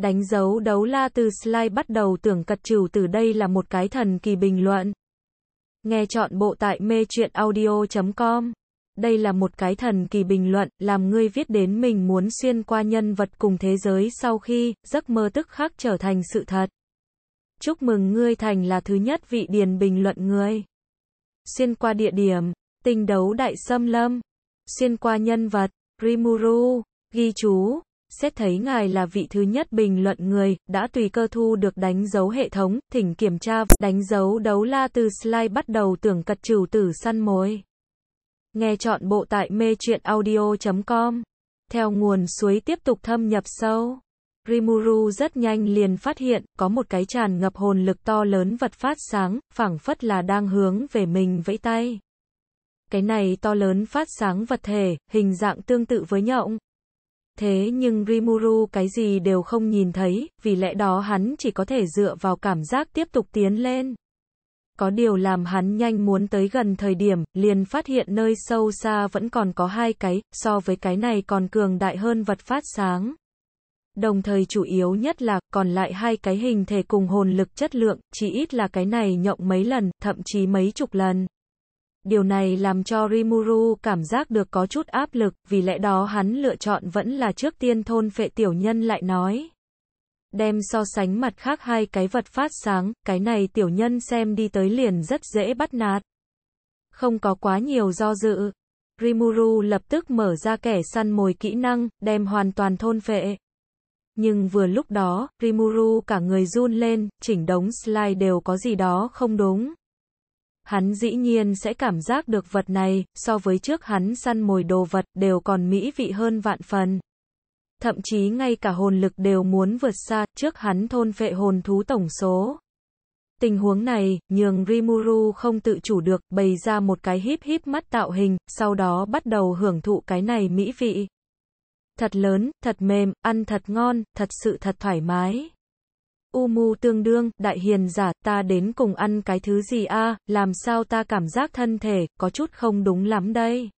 Đánh dấu đấu la từ slide bắt đầu tưởng cật trừ từ đây là một cái thần kỳ bình luận. Nghe chọn bộ tại mê truyện audio.com. Đây là một cái thần kỳ bình luận, làm ngươi viết đến mình muốn xuyên qua nhân vật cùng thế giới sau khi, giấc mơ tức khắc trở thành sự thật. Chúc mừng ngươi thành là thứ nhất vị điền bình luận ngươi. Xuyên qua địa điểm, tình đấu đại xâm lâm. Xuyên qua nhân vật, Rimuru, ghi chú, Xét thấy ngài là vị thứ nhất bình luận người, đã tùy cơ thu được đánh dấu hệ thống, thỉnh kiểm tra, đánh dấu đấu la từ slide bắt đầu tưởng cật trừ tử săn mối. Nghe chọn bộ tại mê truyện audio.com. Theo nguồn suối tiếp tục thâm nhập sâu. Rimuru rất nhanh liền phát hiện, có một cái tràn ngập hồn lực to lớn vật phát sáng, phảng phất là đang hướng về mình vẫy tay. Cái này to lớn phát sáng vật thể, hình dạng tương tự với nhộng, Thế nhưng Rimuru cái gì đều không nhìn thấy, vì lẽ đó hắn chỉ có thể dựa vào cảm giác tiếp tục tiến lên. Có điều làm hắn nhanh muốn tới gần thời điểm, liền phát hiện nơi sâu xa vẫn còn có hai cái, so với cái này còn cường đại hơn vật phát sáng. Đồng thời chủ yếu nhất là, còn lại hai cái hình thể cùng hồn lực chất lượng, chỉ ít là cái này nhộng mấy lần, thậm chí mấy chục lần. Điều này làm cho Rimuru cảm giác được có chút áp lực, vì lẽ đó hắn lựa chọn vẫn là trước tiên thôn phệ tiểu nhân lại nói. Đem so sánh mặt khác hai cái vật phát sáng, cái này tiểu nhân xem đi tới liền rất dễ bắt nạt. Không có quá nhiều do dự. Rimuru lập tức mở ra kẻ săn mồi kỹ năng, đem hoàn toàn thôn phệ. Nhưng vừa lúc đó, Rimuru cả người run lên, chỉnh đống slide đều có gì đó không đúng hắn dĩ nhiên sẽ cảm giác được vật này, so với trước hắn săn mồi đồ vật, đều còn mỹ vị hơn vạn phần. Thậm chí ngay cả hồn lực đều muốn vượt xa, trước hắn thôn vệ hồn thú tổng số. Tình huống này, nhường Rimuru không tự chủ được, bày ra một cái híp híp mắt tạo hình, sau đó bắt đầu hưởng thụ cái này mỹ vị. Thật lớn, thật mềm, ăn thật ngon, thật sự thật thoải mái. U mù tương đương, đại hiền giả, ta đến cùng ăn cái thứ gì a? À, làm sao ta cảm giác thân thể, có chút không đúng lắm đây.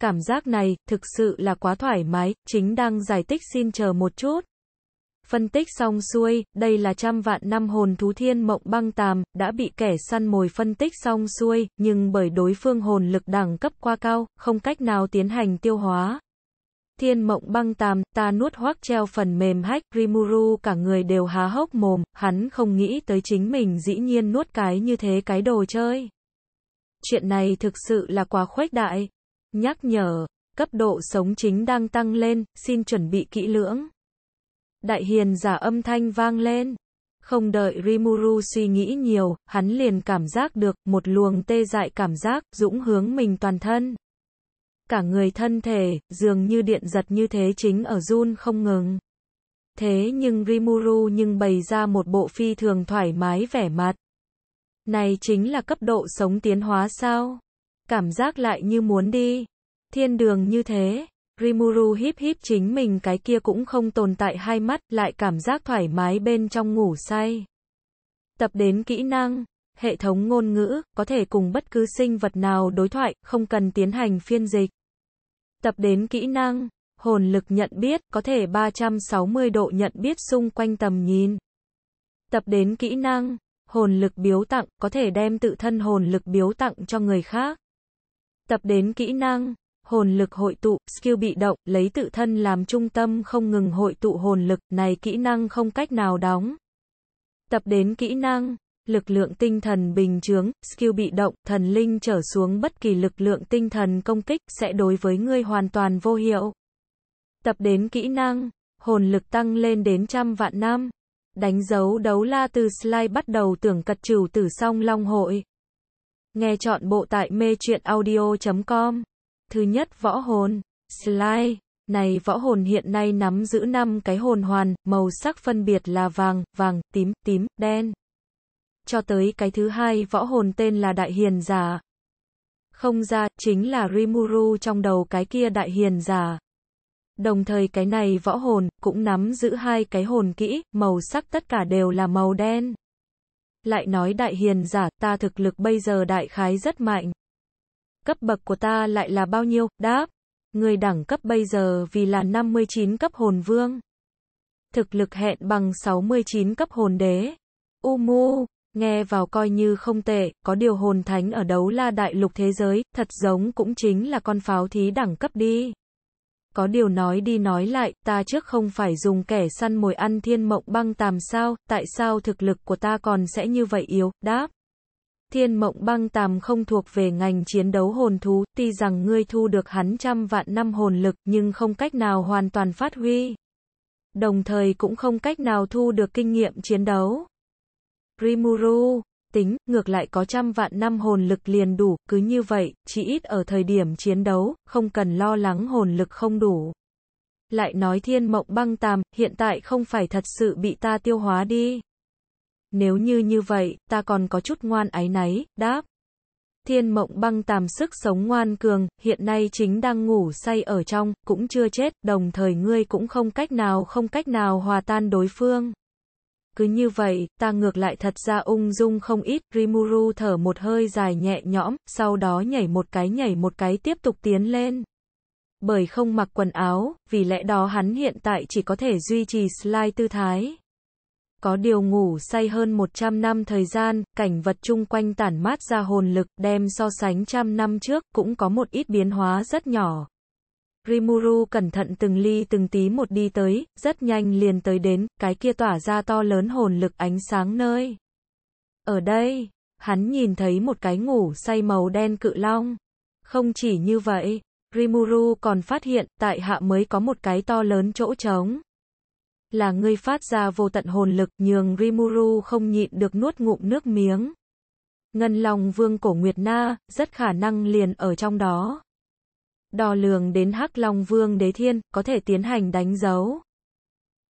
Cảm giác này, thực sự là quá thoải mái, chính đang giải tích xin chờ một chút. Phân tích xong xuôi, đây là trăm vạn năm hồn thú thiên mộng băng tàm, đã bị kẻ săn mồi phân tích xong xuôi, nhưng bởi đối phương hồn lực đẳng cấp quá cao, không cách nào tiến hành tiêu hóa. Thiên mộng băng tàm, ta nuốt hoác treo phần mềm hách, Rimuru cả người đều há hốc mồm, hắn không nghĩ tới chính mình dĩ nhiên nuốt cái như thế cái đồ chơi. Chuyện này thực sự là quá khuếch đại. Nhắc nhở, cấp độ sống chính đang tăng lên, xin chuẩn bị kỹ lưỡng. Đại hiền giả âm thanh vang lên. Không đợi Rimuru suy nghĩ nhiều, hắn liền cảm giác được một luồng tê dại cảm giác dũng hướng mình toàn thân. Cả người thân thể, dường như điện giật như thế chính ở run không ngừng. Thế nhưng Rimuru nhưng bày ra một bộ phi thường thoải mái vẻ mặt. Này chính là cấp độ sống tiến hóa sao? Cảm giác lại như muốn đi. Thiên đường như thế, Rimuru híp híp chính mình cái kia cũng không tồn tại hai mắt, lại cảm giác thoải mái bên trong ngủ say. Tập đến kỹ năng hệ thống ngôn ngữ có thể cùng bất cứ sinh vật nào đối thoại, không cần tiến hành phiên dịch. Tập đến kỹ năng, hồn lực nhận biết, có thể 360 độ nhận biết xung quanh tầm nhìn. Tập đến kỹ năng, hồn lực biếu tặng, có thể đem tự thân hồn lực biếu tặng cho người khác. Tập đến kỹ năng, hồn lực hội tụ, skill bị động, lấy tự thân làm trung tâm không ngừng hội tụ hồn lực, này kỹ năng không cách nào đóng. Tập đến kỹ năng, lực lượng tinh thần bình chướng, skill bị động, thần linh trở xuống bất kỳ lực lượng tinh thần công kích sẽ đối với ngươi hoàn toàn vô hiệu. Tập đến kỹ năng, hồn lực tăng lên đến trăm vạn năm. Đánh dấu đấu la từ slide bắt đầu tưởng cật trừ tử song long hội. Nghe chọn bộ tại mê truyện audio.com. Thứ nhất võ hồn, slide. Này võ hồn hiện nay nắm giữ 5 cái hồn hoàn, màu sắc phân biệt là vàng, vàng, tím, tím, đen cho tới cái thứ hai võ hồn tên là Đại Hiền Giả. Không ra, chính là Rimuru trong đầu cái kia Đại Hiền Giả. Đồng thời cái này võ hồn, cũng nắm giữ hai cái hồn kỹ, màu sắc tất cả đều là màu đen. Lại nói đại hiền giả, ta thực lực bây giờ đại khái rất mạnh. Cấp bậc của ta lại là bao nhiêu, đáp. Người đẳng cấp bây giờ vì là 59 cấp hồn vương. Thực lực hẹn bằng 69 cấp hồn đế. Umu, nghe vào coi như không tệ, có điều hồn thánh ở đấu la đại lục thế giới, thật giống cũng chính là con pháo thí đẳng cấp đi. Có điều nói đi nói lại, ta trước không phải dùng kẻ săn mồi ăn thiên mộng băng tàm sao, tại sao thực lực của ta còn sẽ như vậy yếu, đáp. Thiên mộng băng tàm không thuộc về ngành chiến đấu hồn thú, tuy rằng ngươi thu được hắn trăm vạn năm hồn lực, nhưng không cách nào hoàn toàn phát huy. Đồng thời cũng không cách nào thu được kinh nghiệm chiến đấu. Rimuru, tính, ngược lại có trăm vạn năm hồn lực liền đủ, cứ như vậy, chỉ ít ở thời điểm chiến đấu, không cần lo lắng hồn lực không đủ. Lại nói thiên mộng băng tàm, hiện tại không phải thật sự bị ta tiêu hóa đi. Nếu như như vậy, ta còn có chút ngoan ái náy, đáp. Thiên mộng băng tàm sức sống ngoan cường, hiện nay chính đang ngủ say ở trong, cũng chưa chết, đồng thời ngươi cũng không cách nào không cách nào hòa tan đối phương cứ như vậy, ta ngược lại thật ra ung dung không ít, Rimuru thở một hơi dài nhẹ nhõm, sau đó nhảy một cái nhảy một cái tiếp tục tiến lên. Bởi không mặc quần áo, vì lẽ đó hắn hiện tại chỉ có thể duy trì slide tư thái. Có điều ngủ say hơn 100 năm thời gian, cảnh vật chung quanh tản mát ra hồn lực, đem so sánh trăm năm trước, cũng có một ít biến hóa rất nhỏ, Rimuru cẩn thận từng ly từng tí một đi tới, rất nhanh liền tới đến, cái kia tỏa ra to lớn hồn lực ánh sáng nơi. Ở đây, hắn nhìn thấy một cái ngủ say màu đen cự long. Không chỉ như vậy, Rimuru còn phát hiện tại hạ mới có một cái to lớn chỗ trống. Là ngươi phát ra vô tận hồn lực nhường Rimuru không nhịn được nuốt ngụm nước miếng. Ngân lòng vương cổ Nguyệt Na, rất khả năng liền ở trong đó đo lường đến Hắc Long Vương Đế Thiên, có thể tiến hành đánh dấu.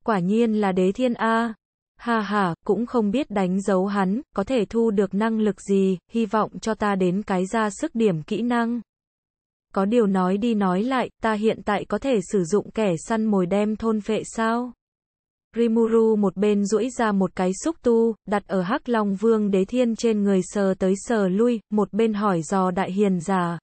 Quả nhiên là Đế Thiên A. Ha ha, cũng không biết đánh dấu hắn, có thể thu được năng lực gì, hy vọng cho ta đến cái ra sức điểm kỹ năng. Có điều nói đi nói lại, ta hiện tại có thể sử dụng kẻ săn mồi đem thôn phệ sao? Rimuru một bên duỗi ra một cái xúc tu, đặt ở Hắc Long Vương Đế Thiên trên người sờ tới sờ lui, một bên hỏi dò đại hiền già.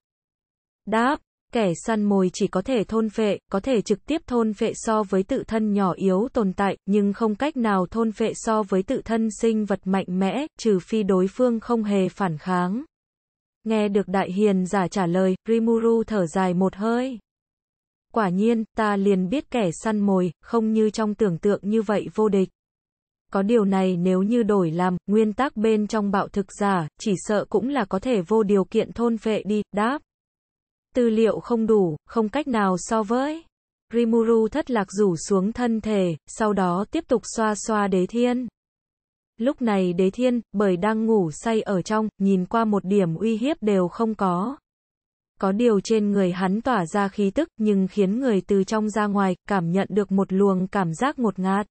Đáp, kẻ săn mồi chỉ có thể thôn phệ, có thể trực tiếp thôn phệ so với tự thân nhỏ yếu tồn tại, nhưng không cách nào thôn phệ so với tự thân sinh vật mạnh mẽ, trừ phi đối phương không hề phản kháng. Nghe được đại hiền giả trả lời, Rimuru thở dài một hơi. Quả nhiên, ta liền biết kẻ săn mồi, không như trong tưởng tượng như vậy vô địch. Có điều này nếu như đổi làm, nguyên tắc bên trong bạo thực giả, chỉ sợ cũng là có thể vô điều kiện thôn phệ đi, đáp tư liệu không đủ, không cách nào so với. Rimuru thất lạc rủ xuống thân thể, sau đó tiếp tục xoa xoa đế thiên. Lúc này đế thiên, bởi đang ngủ say ở trong, nhìn qua một điểm uy hiếp đều không có. Có điều trên người hắn tỏa ra khí tức, nhưng khiến người từ trong ra ngoài, cảm nhận được một luồng cảm giác ngột ngạt.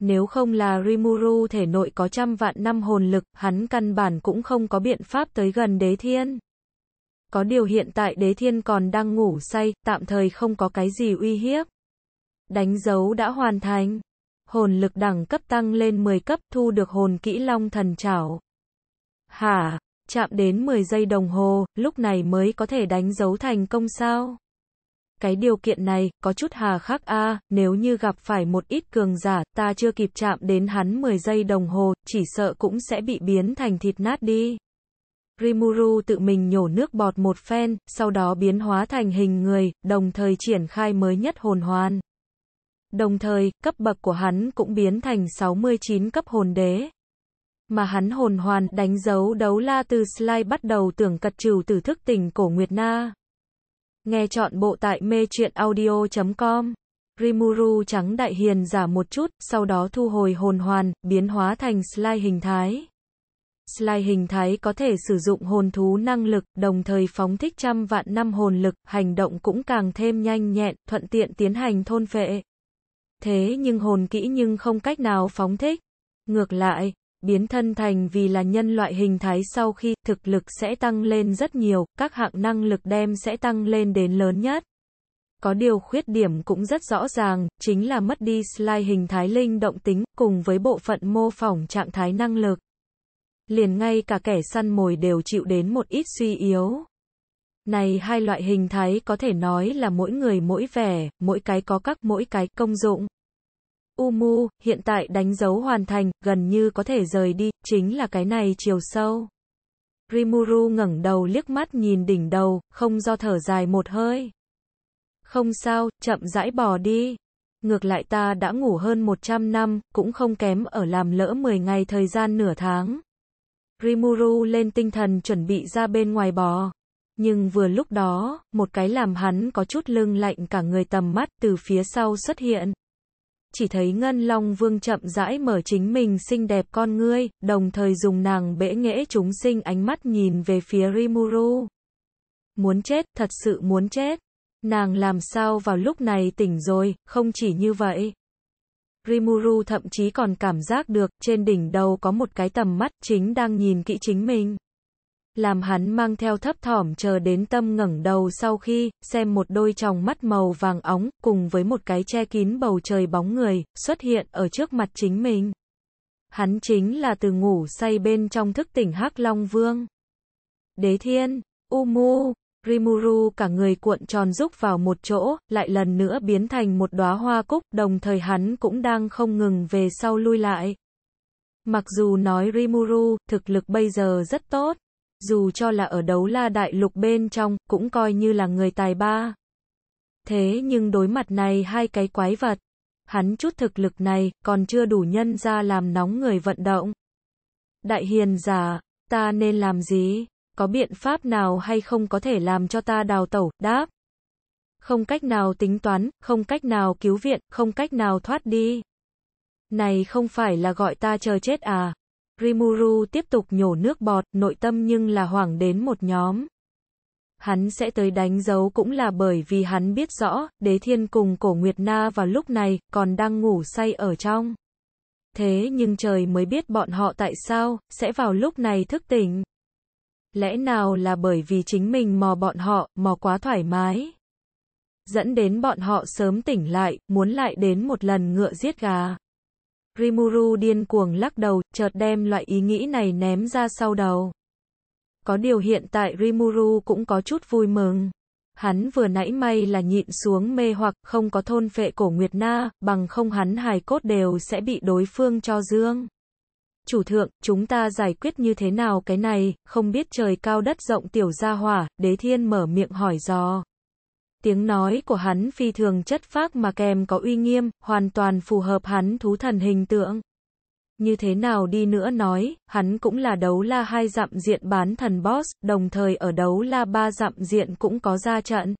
Nếu không là Rimuru thể nội có trăm vạn năm hồn lực, hắn căn bản cũng không có biện pháp tới gần đế thiên. Có điều hiện tại đế thiên còn đang ngủ say, tạm thời không có cái gì uy hiếp. Đánh dấu đã hoàn thành. Hồn lực đẳng cấp tăng lên 10 cấp thu được hồn kỹ long thần chảo. Hả, chạm đến 10 giây đồng hồ, lúc này mới có thể đánh dấu thành công sao? Cái điều kiện này, có chút hà khắc a à, nếu như gặp phải một ít cường giả, ta chưa kịp chạm đến hắn 10 giây đồng hồ, chỉ sợ cũng sẽ bị biến thành thịt nát đi. Rimuru tự mình nhổ nước bọt một phen, sau đó biến hóa thành hình người, đồng thời triển khai mới nhất hồn hoàn. Đồng thời, cấp bậc của hắn cũng biến thành 69 cấp hồn đế. Mà hắn hồn hoàn đánh dấu đấu la từ slide bắt đầu tưởng cật trừ từ thức tình cổ Nguyệt Na. Nghe chọn bộ tại mê truyện audio.com. Rimuru trắng đại hiền giả một chút, sau đó thu hồi hồn hoàn, biến hóa thành slide hình thái. Slide hình thái có thể sử dụng hồn thú năng lực, đồng thời phóng thích trăm vạn năm hồn lực, hành động cũng càng thêm nhanh nhẹn, thuận tiện tiến hành thôn phệ. Thế nhưng hồn kỹ nhưng không cách nào phóng thích. Ngược lại, biến thân thành vì là nhân loại hình thái sau khi thực lực sẽ tăng lên rất nhiều, các hạng năng lực đem sẽ tăng lên đến lớn nhất. Có điều khuyết điểm cũng rất rõ ràng, chính là mất đi slide hình thái linh động tính, cùng với bộ phận mô phỏng trạng thái năng lực liền ngay cả kẻ săn mồi đều chịu đến một ít suy yếu. Này hai loại hình thái có thể nói là mỗi người mỗi vẻ, mỗi cái có các mỗi cái công dụng. Umu, hiện tại đánh dấu hoàn thành, gần như có thể rời đi, chính là cái này chiều sâu. Rimuru ngẩng đầu liếc mắt nhìn đỉnh đầu, không do thở dài một hơi. Không sao, chậm rãi bò đi. Ngược lại ta đã ngủ hơn 100 năm, cũng không kém ở làm lỡ 10 ngày thời gian nửa tháng. Rimuru lên tinh thần chuẩn bị ra bên ngoài bò. Nhưng vừa lúc đó, một cái làm hắn có chút lưng lạnh cả người tầm mắt từ phía sau xuất hiện. Chỉ thấy Ngân Long Vương chậm rãi mở chính mình xinh đẹp con ngươi, đồng thời dùng nàng bẽ nghẽ chúng sinh ánh mắt nhìn về phía Rimuru. Muốn chết, thật sự muốn chết. Nàng làm sao vào lúc này tỉnh rồi, không chỉ như vậy, Rimuru thậm chí còn cảm giác được, trên đỉnh đầu có một cái tầm mắt, chính đang nhìn kỹ chính mình. Làm hắn mang theo thấp thỏm chờ đến tâm ngẩng đầu sau khi, xem một đôi tròng mắt màu vàng óng, cùng với một cái che kín bầu trời bóng người, xuất hiện ở trước mặt chính mình. Hắn chính là từ ngủ say bên trong thức tỉnh hắc Long Vương. Đế Thiên, U Mu. Rimuru cả người cuộn tròn rúc vào một chỗ, lại lần nữa biến thành một đóa hoa cúc, đồng thời hắn cũng đang không ngừng về sau lui lại. Mặc dù nói Rimuru, thực lực bây giờ rất tốt, dù cho là ở đấu la đại lục bên trong, cũng coi như là người tài ba. Thế nhưng đối mặt này hai cái quái vật, hắn chút thực lực này còn chưa đủ nhân ra làm nóng người vận động. Đại hiền giả, ta nên làm gì? có biện pháp nào hay không có thể làm cho ta đào tẩu, đáp. Không cách nào tính toán, không cách nào cứu viện, không cách nào thoát đi. Này không phải là gọi ta chờ chết à. Rimuru tiếp tục nhổ nước bọt, nội tâm nhưng là hoảng đến một nhóm. Hắn sẽ tới đánh dấu cũng là bởi vì hắn biết rõ, đế thiên cùng cổ Nguyệt Na vào lúc này, còn đang ngủ say ở trong. Thế nhưng trời mới biết bọn họ tại sao, sẽ vào lúc này thức tỉnh lẽ nào là bởi vì chính mình mò bọn họ, mò quá thoải mái. Dẫn đến bọn họ sớm tỉnh lại, muốn lại đến một lần ngựa giết gà. Rimuru điên cuồng lắc đầu, chợt đem loại ý nghĩ này ném ra sau đầu. Có điều hiện tại Rimuru cũng có chút vui mừng. Hắn vừa nãy may là nhịn xuống mê hoặc không có thôn phệ cổ Nguyệt Na, bằng không hắn hài cốt đều sẽ bị đối phương cho dương chủ thượng, chúng ta giải quyết như thế nào cái này, không biết trời cao đất rộng tiểu gia hỏa, đế thiên mở miệng hỏi dò. Tiếng nói của hắn phi thường chất phác mà kèm có uy nghiêm, hoàn toàn phù hợp hắn thú thần hình tượng. Như thế nào đi nữa nói, hắn cũng là đấu la hai dặm diện bán thần boss, đồng thời ở đấu la ba dặm diện cũng có ra trận.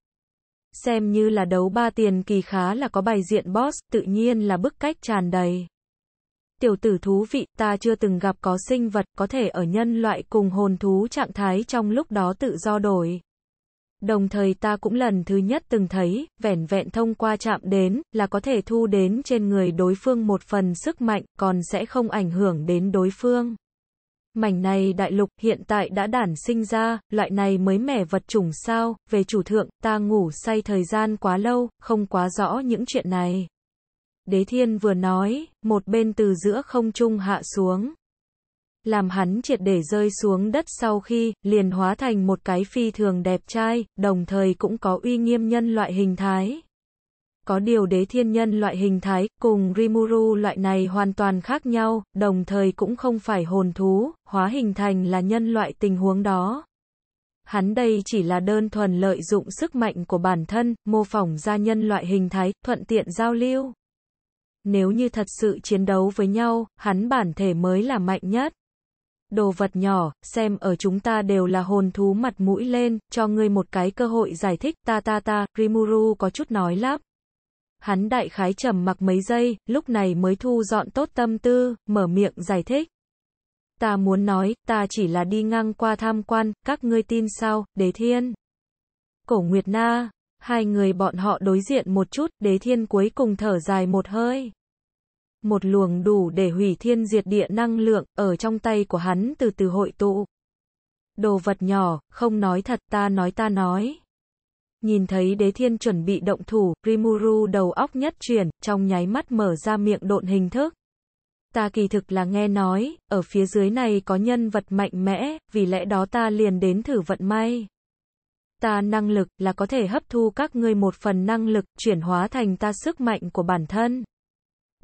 Xem như là đấu ba tiền kỳ khá là có bài diện boss, tự nhiên là bức cách tràn đầy. Tiểu tử thú vị, ta chưa từng gặp có sinh vật có thể ở nhân loại cùng hồn thú trạng thái trong lúc đó tự do đổi. Đồng thời ta cũng lần thứ nhất từng thấy, vẻn vẹn thông qua chạm đến, là có thể thu đến trên người đối phương một phần sức mạnh, còn sẽ không ảnh hưởng đến đối phương. Mảnh này đại lục hiện tại đã đản sinh ra, loại này mới mẻ vật chủng sao, về chủ thượng, ta ngủ say thời gian quá lâu, không quá rõ những chuyện này đế thiên vừa nói, một bên từ giữa không trung hạ xuống. Làm hắn triệt để rơi xuống đất sau khi, liền hóa thành một cái phi thường đẹp trai, đồng thời cũng có uy nghiêm nhân loại hình thái. Có điều đế thiên nhân loại hình thái, cùng Rimuru loại này hoàn toàn khác nhau, đồng thời cũng không phải hồn thú, hóa hình thành là nhân loại tình huống đó hắn đây chỉ là đơn thuần lợi dụng sức mạnh của bản thân, mô phỏng ra nhân loại hình thái, thuận tiện giao lưu. Nếu như thật sự chiến đấu với nhau, hắn bản thể mới là mạnh nhất. Đồ vật nhỏ, xem ở chúng ta đều là hồn thú mặt mũi lên, cho ngươi một cái cơ hội giải thích, ta ta ta, Rimuru có chút nói lắp. Hắn đại khái trầm mặc mấy giây, lúc này mới thu dọn tốt tâm tư, mở miệng giải thích. Ta muốn nói, ta chỉ là đi ngang qua tham quan, các ngươi tin sao, đế thiên. Cổ Nguyệt Na, hai người bọn họ đối diện một chút, đế thiên cuối cùng thở dài một hơi. Một luồng đủ để hủy thiên diệt địa năng lượng, ở trong tay của hắn từ từ hội tụ. Đồ vật nhỏ, không nói thật ta nói ta nói. Nhìn thấy đế thiên chuẩn bị động thủ, Rimuru đầu óc nhất chuyển, trong nháy mắt mở ra miệng độn hình thức. Ta kỳ thực là nghe nói, ở phía dưới này có nhân vật mạnh mẽ, vì lẽ đó ta liền đến thử vận may. Ta năng lực là có thể hấp thu các ngươi một phần năng lực, chuyển hóa thành ta sức mạnh của bản thân.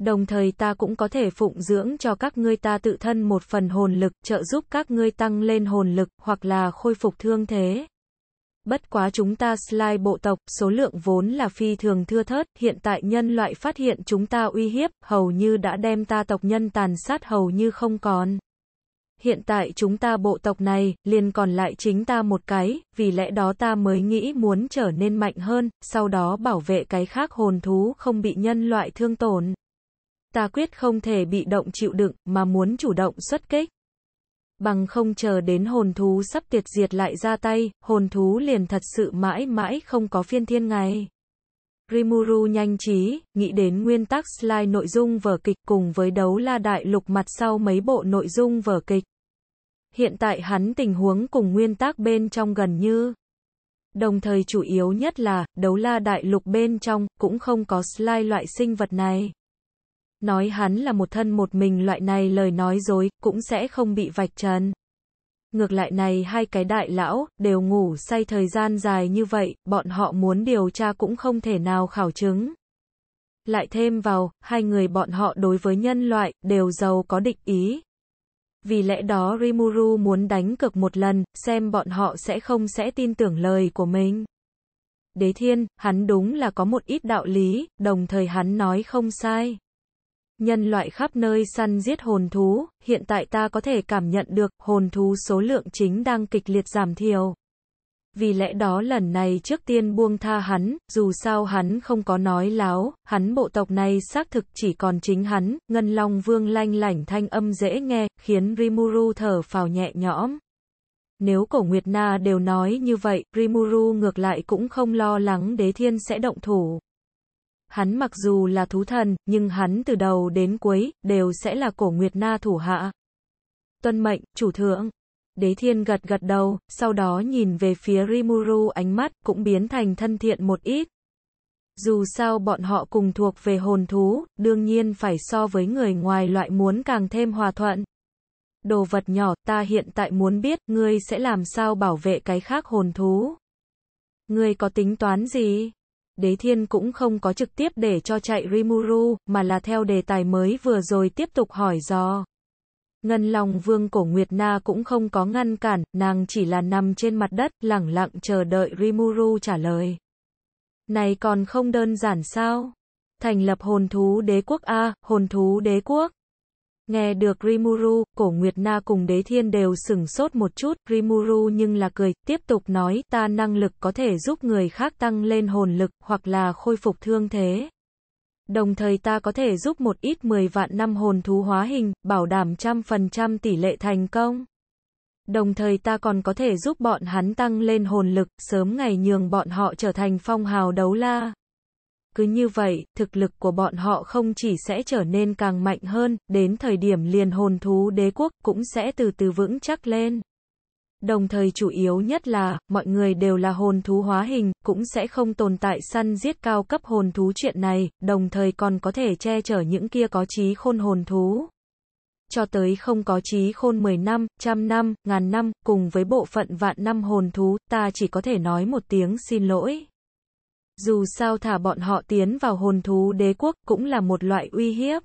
Đồng thời ta cũng có thể phụng dưỡng cho các ngươi ta tự thân một phần hồn lực, trợ giúp các ngươi tăng lên hồn lực, hoặc là khôi phục thương thế. Bất quá chúng ta slide bộ tộc, số lượng vốn là phi thường thưa thớt, hiện tại nhân loại phát hiện chúng ta uy hiếp, hầu như đã đem ta tộc nhân tàn sát hầu như không còn. Hiện tại chúng ta bộ tộc này, liền còn lại chính ta một cái, vì lẽ đó ta mới nghĩ muốn trở nên mạnh hơn, sau đó bảo vệ cái khác hồn thú không bị nhân loại thương tổn ta quyết không thể bị động chịu đựng, mà muốn chủ động xuất kích. Bằng không chờ đến hồn thú sắp tiệt diệt lại ra tay, hồn thú liền thật sự mãi mãi không có phiên thiên ngày. Rimuru nhanh trí, nghĩ đến nguyên tắc slide nội dung vở kịch cùng với đấu la đại lục mặt sau mấy bộ nội dung vở kịch. Hiện tại hắn tình huống cùng nguyên tắc bên trong gần như. Đồng thời chủ yếu nhất là, đấu la đại lục bên trong, cũng không có slide loại sinh vật này. Nói hắn là một thân một mình loại này lời nói dối, cũng sẽ không bị vạch trần. Ngược lại này hai cái đại lão, đều ngủ say thời gian dài như vậy, bọn họ muốn điều tra cũng không thể nào khảo chứng. Lại thêm vào, hai người bọn họ đối với nhân loại, đều giàu có định ý. Vì lẽ đó Rimuru muốn đánh cực một lần, xem bọn họ sẽ không sẽ tin tưởng lời của mình. Đế thiên, hắn đúng là có một ít đạo lý, đồng thời hắn nói không sai. Nhân loại khắp nơi săn giết hồn thú, hiện tại ta có thể cảm nhận được hồn thú số lượng chính đang kịch liệt giảm thiểu. Vì lẽ đó lần này trước tiên buông tha hắn, dù sao hắn không có nói láo, hắn bộ tộc này xác thực chỉ còn chính hắn, Ngân Long Vương lanh lảnh thanh âm dễ nghe, khiến Rimuru thở phào nhẹ nhõm. Nếu cổ Nguyệt Na đều nói như vậy, Rimuru ngược lại cũng không lo lắng đế thiên sẽ động thủ hắn mặc dù là thú thần, nhưng hắn từ đầu đến cuối, đều sẽ là cổ Nguyệt Na thủ hạ. Tuân mệnh, chủ thượng. Đế thiên gật gật đầu, sau đó nhìn về phía Rimuru ánh mắt, cũng biến thành thân thiện một ít. Dù sao bọn họ cùng thuộc về hồn thú, đương nhiên phải so với người ngoài loại muốn càng thêm hòa thuận. Đồ vật nhỏ, ta hiện tại muốn biết, ngươi sẽ làm sao bảo vệ cái khác hồn thú. Ngươi có tính toán gì? Đế Thiên cũng không có trực tiếp để cho chạy Rimuru, mà là theo đề tài mới vừa rồi tiếp tục hỏi dò. Ngân lòng vương cổ Nguyệt Na cũng không có ngăn cản, nàng chỉ là nằm trên mặt đất, lẳng lặng chờ đợi Rimuru trả lời. Này còn không đơn giản sao? Thành lập hồn thú đế quốc A, hồn thú đế quốc. Nghe được Rimuru, cổ Nguyệt Na cùng đế thiên đều sửng sốt một chút, Rimuru nhưng là cười, tiếp tục nói, ta năng lực có thể giúp người khác tăng lên hồn lực, hoặc là khôi phục thương thế. Đồng thời ta có thể giúp một ít 10 vạn năm hồn thú hóa hình, bảo đảm trăm phần trăm tỷ lệ thành công. Đồng thời ta còn có thể giúp bọn hắn tăng lên hồn lực, sớm ngày nhường bọn họ trở thành phong hào đấu la cứ như vậy, thực lực của bọn họ không chỉ sẽ trở nên càng mạnh hơn, đến thời điểm liền hồn thú đế quốc cũng sẽ từ từ vững chắc lên. Đồng thời chủ yếu nhất là, mọi người đều là hồn thú hóa hình, cũng sẽ không tồn tại săn giết cao cấp hồn thú chuyện này, đồng thời còn có thể che chở những kia có trí khôn hồn thú. Cho tới không có trí khôn 10 năm, trăm năm, ngàn năm, cùng với bộ phận vạn năm hồn thú, ta chỉ có thể nói một tiếng xin lỗi. Dù sao thả bọn họ tiến vào hồn thú đế quốc cũng là một loại uy hiếp.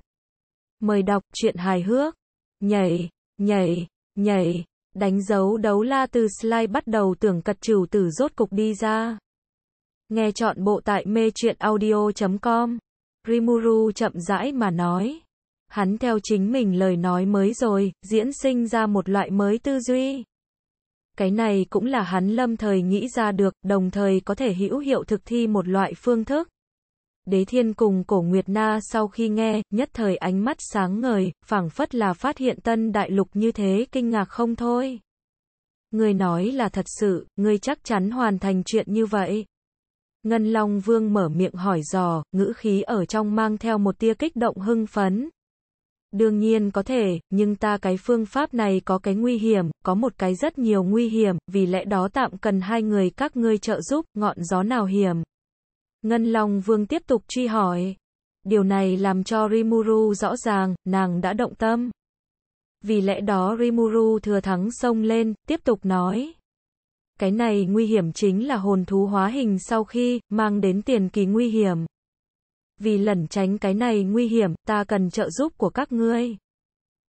Mời đọc truyện hài hước. Nhảy, nhảy, nhảy, đánh dấu đấu la từ slide bắt đầu tưởng cật trừ tử rốt cục đi ra. Nghe chọn bộ tại mê truyện audio.com. Rimuru chậm rãi mà nói. Hắn theo chính mình lời nói mới rồi, diễn sinh ra một loại mới tư duy cái này cũng là hắn lâm thời nghĩ ra được, đồng thời có thể hữu hiệu thực thi một loại phương thức. Đế thiên cùng cổ Nguyệt Na sau khi nghe, nhất thời ánh mắt sáng ngời, phảng phất là phát hiện tân đại lục như thế kinh ngạc không thôi. Người nói là thật sự, người chắc chắn hoàn thành chuyện như vậy. Ngân Long Vương mở miệng hỏi dò, ngữ khí ở trong mang theo một tia kích động hưng phấn, Đương nhiên có thể, nhưng ta cái phương pháp này có cái nguy hiểm, có một cái rất nhiều nguy hiểm, vì lẽ đó tạm cần hai người các ngươi trợ giúp, ngọn gió nào hiểm. Ngân Long Vương tiếp tục truy hỏi. Điều này làm cho Rimuru rõ ràng, nàng đã động tâm. Vì lẽ đó Rimuru thừa thắng xông lên, tiếp tục nói. Cái này nguy hiểm chính là hồn thú hóa hình sau khi, mang đến tiền kỳ nguy hiểm vì lẩn tránh cái này nguy hiểm, ta cần trợ giúp của các ngươi.